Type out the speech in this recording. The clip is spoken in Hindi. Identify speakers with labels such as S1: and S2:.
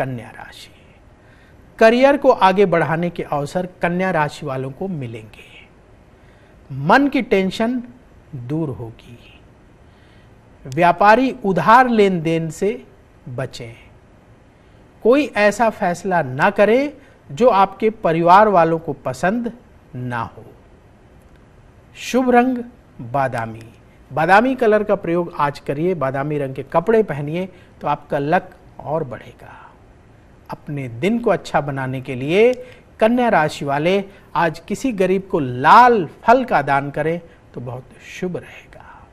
S1: कन्या राशि करियर को आगे बढ़ाने के अवसर कन्या राशि वालों को मिलेंगे मन की टेंशन दूर होगी व्यापारी उधार लेन देन से बचें कोई ऐसा फैसला ना करें जो आपके परिवार वालों को पसंद ना हो शुभ रंग बादामी बादामी कलर का प्रयोग आज करिए बादामी रंग के कपड़े पहनिए तो आपका लक और बढ़ेगा अपने दिन को अच्छा बनाने के लिए कन्या राशि वाले आज किसी गरीब को लाल फल का दान करें तो बहुत शुभ रहेगा